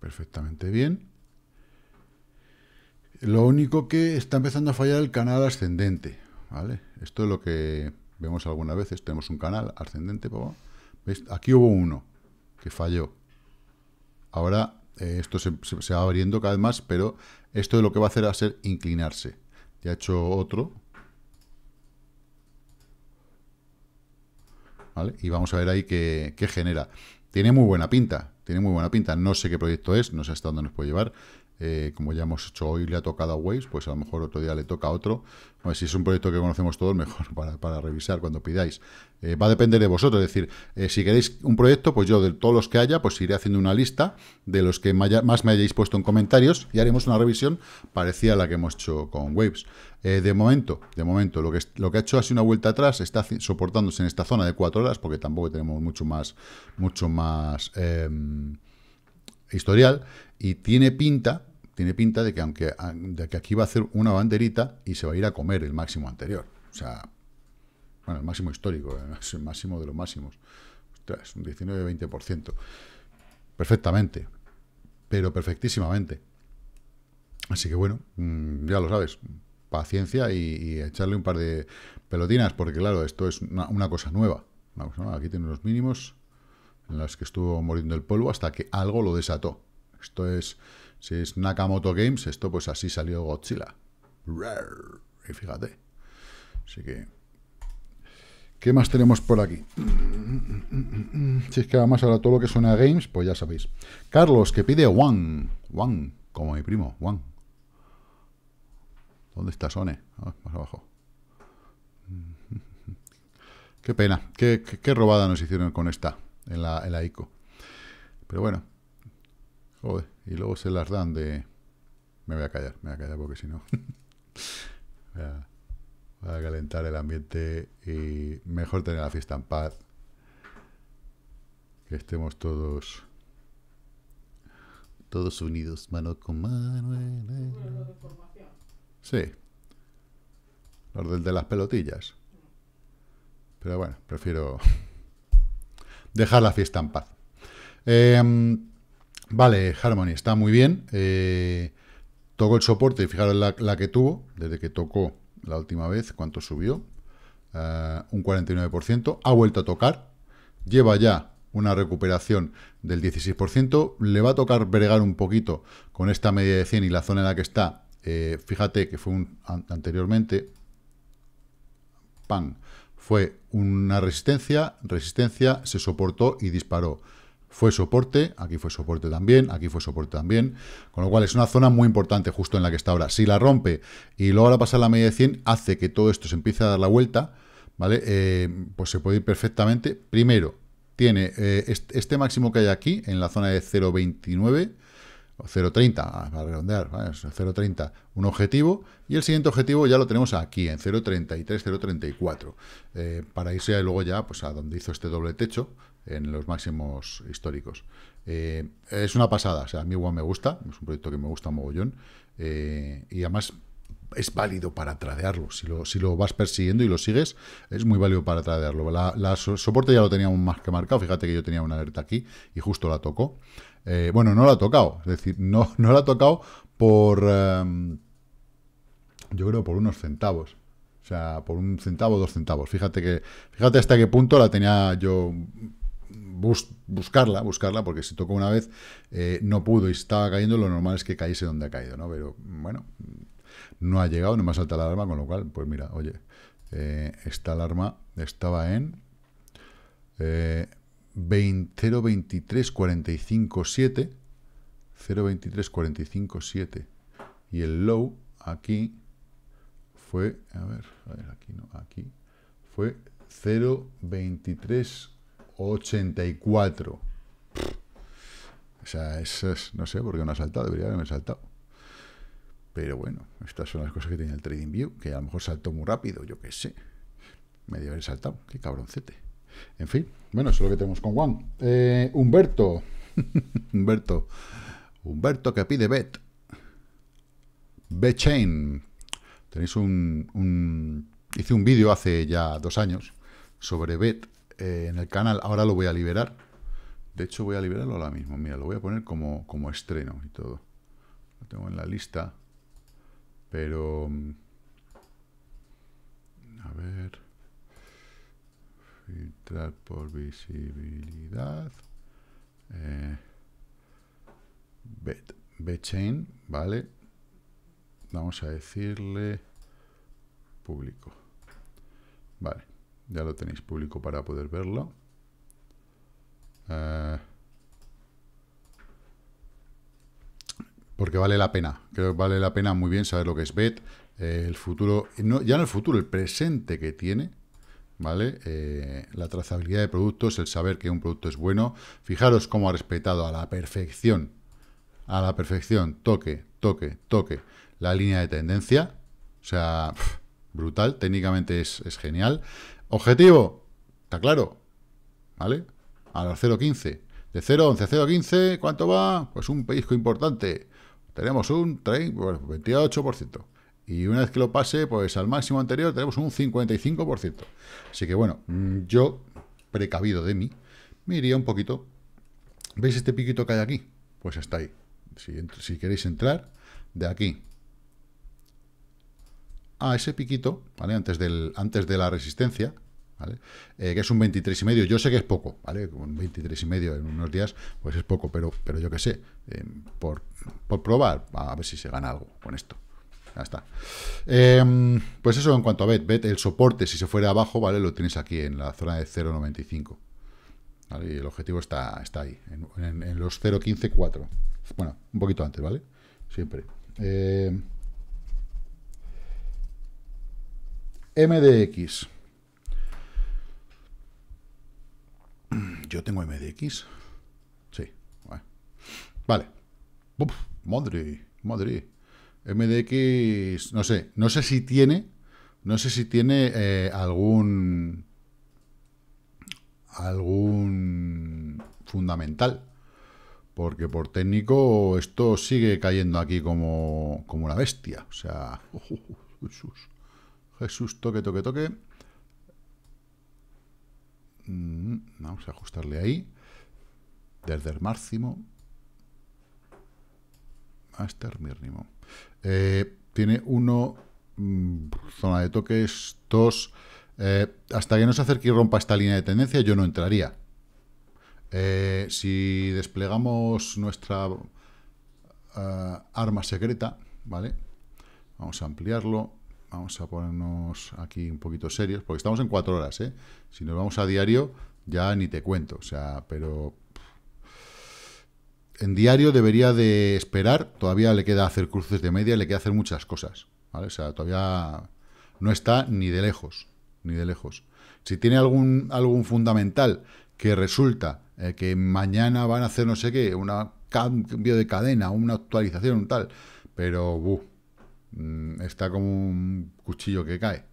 perfectamente bien. Lo único que está empezando a fallar el canal ascendente, ¿vale? Esto es lo que vemos algunas veces, tenemos un canal ascendente, Aquí hubo uno que falló. Ahora eh, esto se, va abriendo cada vez más, pero esto es lo que va a hacer va a ser inclinarse. Ya he hecho otro, Y vamos a ver ahí qué, qué genera. Tiene muy buena pinta, tiene muy buena pinta. No sé qué proyecto es, no sé hasta dónde nos puede llevar. Eh, como ya hemos hecho hoy, le ha tocado a Waves pues a lo mejor otro día le toca a otro. si es un proyecto que conocemos todos, mejor para, revisar cuando pidáis. Eh, va a depender de vosotros, es decir, eh, si queréis un proyecto, pues yo de todos los que haya, pues iré haciendo una lista de los que más me hayáis puesto en comentarios y haremos una revisión parecida a la que hemos hecho con Waves. de momento, de momento, lo que, lo que ha hecho hace una vuelta atrás, está soportándose en esta zona de 4 horas, porque tampoco tenemos mucho más, mucho más em, historial, y tiene pinta tiene pinta de que, aunque, ah, que aquí va a hacer una banderita y se va a ir a comer el máximo anterior. O sea, bueno, el máximo histórico, ¿eh? el máximo de los máximos. Ostras, un 19-20%. Perfectamente, pero perfectísimamente. Así que bueno, mm, ya lo sabes, paciencia y, echarle un par de pelotinas, porque claro, esto es una, cosa nueva. Vamos, Aquí tiene unos mínimos en los que estuvo muriendo el polvo hasta que algo lo desató. Esto es si es Nakamoto Games, esto pues así salió Godzilla. Y fíjate. Así que... ¿Qué más tenemos por aquí? Si es que además ahora todo lo que suena a games, pues ya sabéis. Carlos, que pide One. One, como mi primo, One. ¿Dónde está Sone? Ah, más abajo. Qué pena. Qué, robada nos hicieron con esta en la, en la ICO. Pero bueno. Joder. Y luego se las dan de... Me voy a callar, me voy a callar porque si no... voy, a, calentar el ambiente y mejor tener la fiesta en paz. Que estemos todos... Todos unidos, mano con mano. Eh, eh. Sí. Los del de las pelotillas. Pero bueno, prefiero dejar la fiesta en paz. Eh, Vale, Harmony, está muy bien. Eh, tocó el soporte, fijaros la, la, que tuvo, desde que tocó la última vez, cuánto subió. Eh, un 49%. Ha vuelto a tocar. Lleva ya una recuperación del 16%. Le va a tocar bregar un poquito con esta media de 100 y la zona en la que está. Eh, fíjate que fue un, anteriormente. Pan. Fue una resistencia, resistencia, se soportó y disparó fue soporte, aquí fue soporte también, aquí fue soporte también, con lo cual es una zona muy importante justo en la que está ahora. Si la rompe y luego pasa pasar la media de 100, hace que todo esto se empiece a dar la vuelta, ¿vale? Eh, pues se puede ir perfectamente. Primero, tiene eh, este, máximo que hay aquí, en la zona de 0.29, 0.30, ah, para redondear, 0.30, un objetivo, y el siguiente objetivo ya lo tenemos aquí, en 0.33, 0.34, eh, para irse luego ya pues, a donde hizo este doble techo, en los máximos históricos. Eh, es una pasada, o sea, a mí igual me gusta, es un proyecto que me gusta mogollón, eh, y además es válido para tradearlo, si lo, si lo vas persiguiendo y lo sigues, es muy válido para tradearlo. La, soporte ya lo teníamos más que marcado, fíjate que yo tenía una alerta aquí y justo la tocó. Eh, bueno, no la ha tocado, es decir, no, no la ha tocado por, em, yo creo, por unos centavos. O sea, por un centavo, dos centavos. Fíjate que, fíjate hasta qué punto la tenía yo buscarla, buscarla, porque si tocó una vez eh, no pudo y estaba cayendo, lo normal es que cayese donde ha caído, ¿no? Pero bueno, no ha llegado, no me ha saltado la alarma, con lo cual, pues mira, oye, eh, esta alarma estaba en eh, 0,23457, 023 y el low aquí fue, a ver, a ver, aquí no, aquí fue 023 84. O sea, es, no sé por qué no ha saltado, debería haberme saltado. Pero bueno, estas son las cosas que tiene el trading view que a lo mejor saltó muy rápido, yo qué sé. Me dio haber saltado, qué cabroncete. En fin, bueno, eso es lo que tenemos con Juan. Eh, Humberto, Humberto, Humberto que pide Bet. Chain Tenéis un... Hice un vídeo hace ya dos años sobre Bet eh, en el canal. Ahora lo voy a liberar. De hecho, voy a liberarlo ahora mismo. Mira, lo voy a poner como, como estreno y todo. Lo tengo en la lista. Pero... Mm, a ver... Filtrar por visibilidad. Eh, chain, ¿vale? Vamos a decirle público. Vale. Ya lo tenéis público para poder verlo. Eh, porque vale la pena. Creo que vale la pena muy bien saber lo que es BET. Eh, el futuro, no, ya no el futuro, el presente que tiene. ¿Vale? Eh, la trazabilidad de productos, el saber que un producto es bueno. Fijaros cómo ha respetado a la perfección, a la perfección, toque, toque, toque, la línea de tendencia. O sea, brutal, técnicamente es, es genial. Objetivo, está claro, ¿vale? A los 0.15. De 0.11 a 0.15, ¿cuánto va? Pues un pellizco importante. Tenemos un por 28%. Y una vez que lo pase, pues al máximo anterior tenemos un 55%. Así que bueno, mm, yo, precavido de mí, me iría un poquito. ¿Veis este piquito que hay aquí? Pues está ahí. si queréis entrar, de aquí a ese piquito, ¿vale? Antes, del, antes de la resistencia, ¿vale? Eh, que es un 23,5. Yo sé que es poco, ¿vale? Un 23,5 en unos días, pues es poco, pero, pero yo qué sé. Eh, por, probar, a ver si se gana algo con esto. Ya está. Eh, pues eso en cuanto a BET. BET, el soporte, si se fuera abajo, ¿vale? Lo tienes aquí en la zona de 0,95. ¿Vale? Y el objetivo está, está ahí, en, los en los 0,15,4. Bueno, un poquito antes, ¿vale? Siempre. MDX. Yo tengo MDX. Sí. Vale. ¡Modri! madre, madre. MDX, no sé, no sé si tiene, no sé si tiene eh, algún algún fundamental, porque por técnico esto sigue cayendo aquí como, como una bestia, o sea, Jesús, toque, toque, toque. Mm, vamos a ajustarle ahí. Desde el máximo hasta el mínimo. Eh, tiene uno, mm, zona de toques, dos. Eh, hasta que no se acerque y rompa esta línea de tendencia, yo no entraría. Eh, si desplegamos nuestra arma secreta, ¿vale? Vamos a ampliarlo. Vamos a ponernos aquí un poquito serios, porque estamos en cuatro horas, ¿eh? Si nos vamos a diario, ya ni te cuento, o sea, pero... En diario debería de esperar, todavía le queda hacer cruces de media, le queda hacer muchas cosas, ¿vale? O sea, todavía no está ni de lejos, ni de lejos. Si tiene algún, algún fundamental que resulta eh, que mañana van a hacer no sé qué, un cambio de cadena, una actualización, un tal, pero Mm, está como un cuchillo que cae.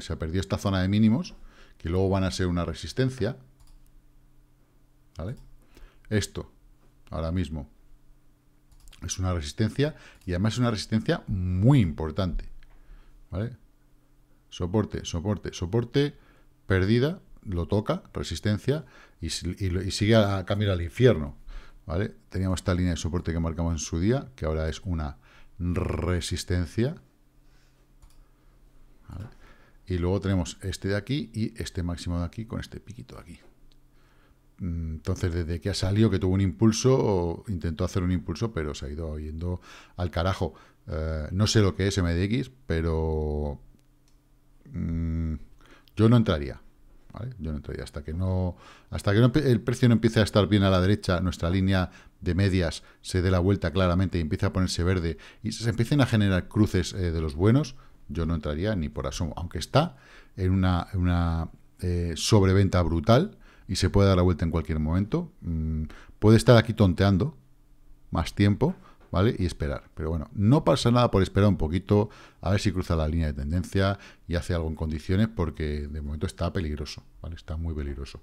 Se ha perdido esta zona de mínimos, que luego van a ser una resistencia. ¿vale? Esto, ahora mismo, es una resistencia y además es una resistencia muy importante. ¿vale? Soporte, soporte, soporte, perdida, lo toca, resistencia y, sigue a, caminar al infierno. ¿vale? Teníamos esta línea de soporte que marcamos en su día, que ahora es una resistencia. Y luego tenemos este de aquí y este máximo de aquí con este piquito de aquí. Entonces, desde que ha salido, que tuvo un impulso, o intentó hacer un impulso, pero se ha ido yendo al carajo. Eh, no sé lo que es MDX, pero mm, yo no entraría. Yo no entraría hasta que no hasta que el precio no empiece a estar bien a la derecha, nuestra línea de medias se dé la vuelta claramente y empieza a ponerse verde y se empiecen a generar cruces eh, de los buenos, yo no entraría ni por asomo, aunque está en una, eh, sobreventa brutal y se puede dar la vuelta en cualquier momento. Mm, puede estar aquí tonteando más tiempo, ¿vale? Y esperar. Pero bueno, no pasa nada por esperar un poquito, a ver si cruza la línea de tendencia y hace algo en condiciones, porque de momento está peligroso, ¿vale? Está muy peligroso.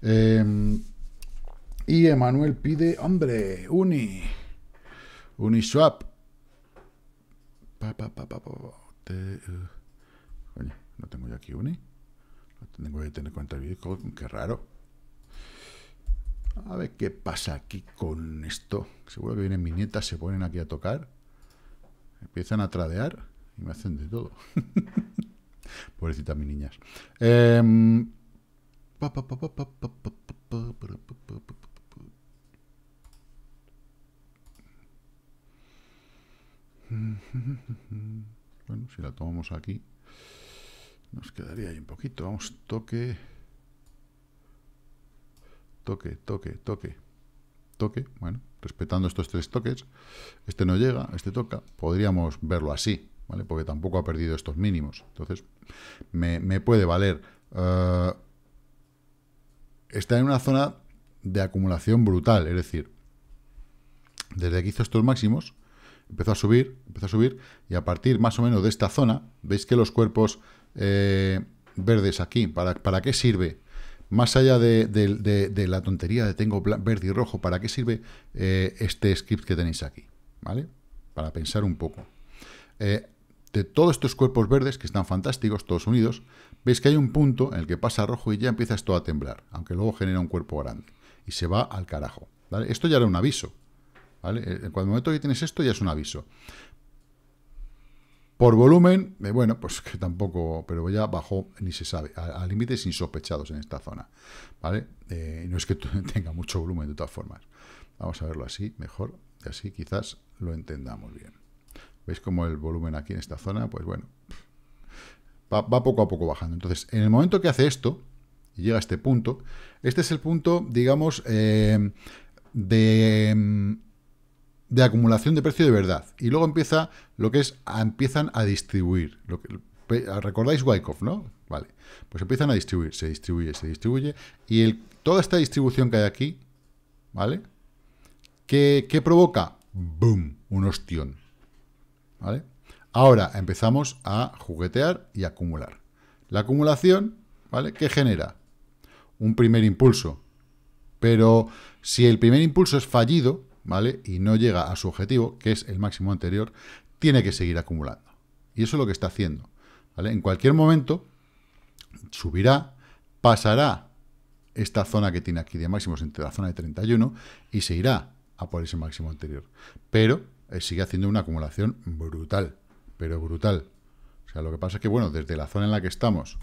Em, y Emanuel pide, hombre, Uni. ¡Uni Swap! pa, pa, pa, pa. no tengo yo aquí Uni. No tengo que tener cuenta de vídeo. qué raro. A ver qué pasa aquí con esto. Seguro que vienen mis nietas, se ponen aquí a tocar. Empiezan a tradear y me hacen de todo. Pobrecitas mis niñas. Eh, Bueno, si la tomamos aquí, nos quedaría ahí un poquito. Vamos, toque. Toque, toque, toque. Toque, bueno, respetando estos tres toques. Este no llega, este toca. Podríamos verlo así, ¿vale? Porque tampoco ha perdido estos mínimos. Entonces, me, puede valer. Eh, está en una zona de acumulación brutal. Es decir, desde aquí hizo estos máximos, empezó a subir, empezó a subir, y a partir más o menos de esta zona, veis que los cuerpos eh, verdes aquí, ¿para, ¿para qué sirve? Más allá de, la tontería de tengo verde y rojo, ¿para qué sirve eh, este script que tenéis aquí? ¿Vale? Para pensar un poco. Eh, de todos estos cuerpos verdes, que están fantásticos, todos unidos, veis que hay un punto en el que pasa rojo y ya empieza esto a temblar, aunque luego genera un cuerpo grande, y se va al carajo. Esto ya era un aviso, ¿vale? En eh, el eh, momento que tienes esto ya es un aviso. Por volumen, eh, bueno, pues que tampoco, pero ya bajó, ni se sabe, a, límites insospechados en esta zona, ¿vale? no es que tenga mucho volumen de todas formas. Vamos a verlo así, mejor, y así quizás lo entendamos bien. ¿Veis cómo el volumen aquí en esta zona? Pues bueno, va, poco a poco bajando. Entonces, en el momento que hace esto, y llega a este punto, este es el punto, digamos, de mm, de acumulación de precio de verdad. Y luego empieza lo que es, empiezan a distribuir. Lo que, ¿Recordáis Wyckoff, no? Vale. Pues empiezan a distribuir, se distribuye, se distribuye. Y el, toda esta distribución que hay aquí, ¿vale? ¿Qué, qué provoca? ¡Boom! Un ostión. ¿Vale? Ahora empezamos a juguetear y acumular. La acumulación, ¿vale? ¿Qué genera? Un primer impulso. Pero si el primer impulso es fallido, y no llega a su objetivo, que es el máximo anterior, tiene que seguir acumulando. Y eso es lo que está haciendo, En cualquier momento subirá, pasará esta zona que tiene aquí de máximos entre la zona de 31 y se irá a por ese máximo anterior. Pero eh, sigue haciendo una acumulación brutal, pero brutal. O sea, lo que pasa es que, bueno, desde la zona en la que estamos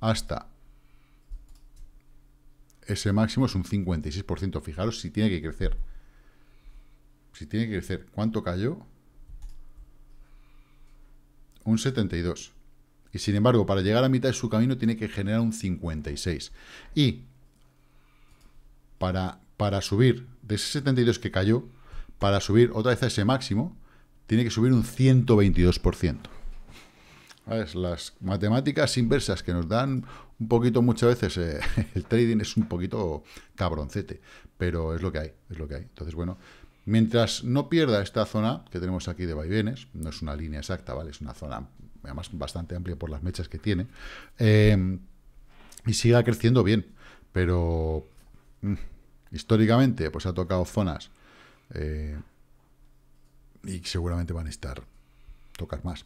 hasta ese máximo es un 56%. Fijaros si tiene que crecer si tiene que crecer, ¿cuánto cayó? Un 72. Y sin embargo, para llegar a mitad de su camino tiene que generar un 56. Y para, para subir de ese 72 que cayó, para subir otra vez a ese máximo, tiene que subir un 122%. Las matemáticas inversas que nos dan un poquito muchas veces, eh, el trading es un poquito cabroncete, pero es lo que hay, es lo que hay. Entonces, bueno, Mientras no pierda esta zona que tenemos aquí de vaivenes, no es una línea exacta, ¿vale? Es una zona además bastante amplia por las mechas que tiene, eh, y siga creciendo bien, pero mm, históricamente pues ha tocado zonas eh, y seguramente van a estar tocar más.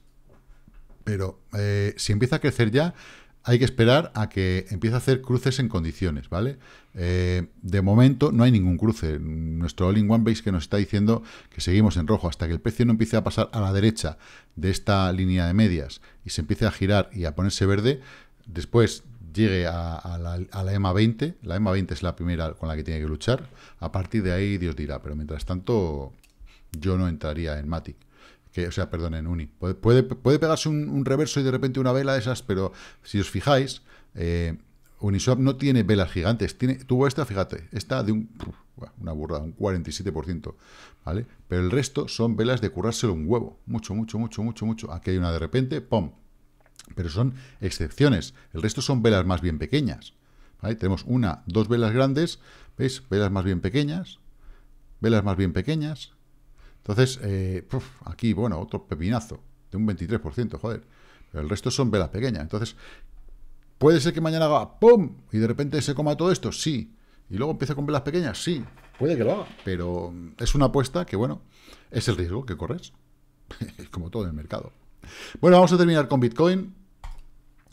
Pero eh, si empieza a crecer ya, hay que esperar a que empiece a hacer cruces en condiciones, ¿vale? Eh, de momento no hay ningún cruce. Nuestro All-in-One veis que nos está diciendo que seguimos en rojo hasta que el precio no empiece a pasar a la derecha de esta línea de medias y se empiece a girar y a ponerse verde. Después llegue a, la, a la, EMA 20. La EMA 20 es la primera con la que tiene que luchar. A partir de ahí Dios dirá, pero mientras tanto yo no entraría en Matic o sea, perdón, en uni. Puede, pegarse un, reverso y de repente una vela de esas, pero si os fijáis, eh, Uniswap no tiene velas gigantes. Tiene, tuvo esta, fíjate, esta de un, una burrada, un 47%, ¿vale? Pero el resto son velas de currárselo un huevo. Mucho, mucho, mucho, mucho, mucho. Aquí hay una de repente, ¡pum! Pero son excepciones. El resto son velas más bien pequeñas. Tenemos una, dos velas grandes, ¿veis? Velas más bien pequeñas, velas más bien pequeñas, entonces, eh, aquí, bueno, otro pepinazo de un 23%, joder. Pero el resto son velas pequeñas. Entonces, ¿puede ser que mañana haga ¡pum! y de repente se coma todo esto? Sí. ¿Y luego empieza con velas pequeñas? Sí. Puede que lo haga. Pero es una apuesta que, bueno, es el riesgo que corres. Como todo en el mercado. Bueno, vamos a terminar con Bitcoin.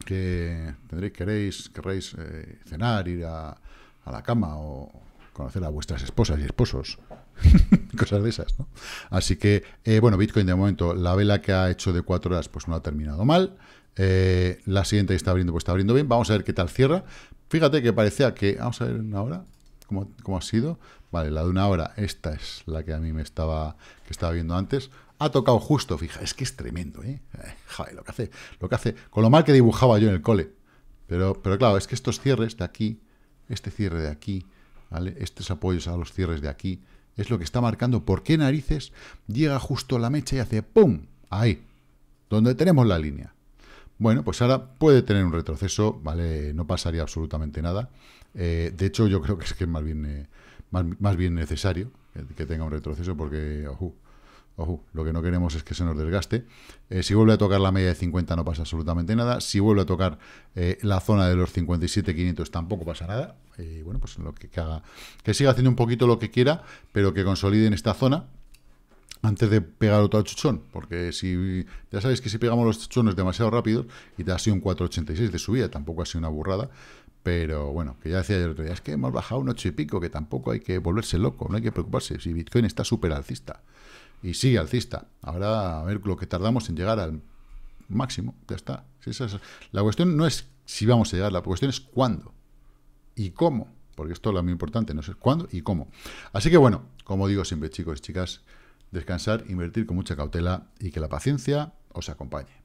Que tendréis, queréis, querréis eh, cenar, ir a la cama o conocer a vuestras esposas y esposos Cosas de esas, ¿no? Así que, eh, bueno, Bitcoin de momento, la vela que ha hecho de cuatro horas, pues no ha terminado mal. Eh, la siguiente está abriendo, pues está abriendo bien. Vamos a ver qué tal cierra. Fíjate que parecía que, vamos a ver una hora, cómo, ha sido. Vale, la de una hora, esta es la que a mí me estaba, que estaba viendo antes ha tocado justo, fija, es que es tremendo, ¿eh? ¿eh? Joder, lo que hace, lo que hace, con lo mal que dibujaba yo en el cole. Pero, pero claro, es que estos cierres de aquí, este cierre de aquí, ¿vale? Estos apoyos a los cierres de aquí, es lo que está marcando por qué narices llega justo la mecha y hace ¡pum! Ahí, donde tenemos la línea. Bueno, pues ahora puede tener un retroceso, ¿vale? No pasaría absolutamente nada. Eh, de hecho, yo creo que es que es más bien, eh, más, bien necesario eh, que, tenga un retroceso porque, lo que no queremos es que se nos desgaste. Eh, si vuelve a tocar la media de 50 no pasa absolutamente nada. Si vuelve a tocar eh, la zona de los 57.500 tampoco pasa nada. Y eh, bueno, pues lo que, haga, que siga haciendo un poquito lo que quiera, pero que consolide en esta zona antes de pegar otro chuchón, porque si ya sabéis que si pegamos los chuchones demasiado rápido y te ha sido un 4.86 de subida, tampoco ha sido una burrada, pero bueno, que ya decía yo el otro día, es que hemos bajado un 8 y pico, que tampoco hay que volverse loco, no hay que preocuparse, si Bitcoin está súper alcista y sigue alcista. habrá a ver lo que tardamos en llegar al máximo, ya está. la cuestión no es si vamos a llegar, la cuestión es cuándo y cómo, porque esto es lo muy importante, no sé cuándo y cómo. Así que bueno, como digo siempre chicos y chicas, descansar, invertir con mucha cautela y que la paciencia os acompañe.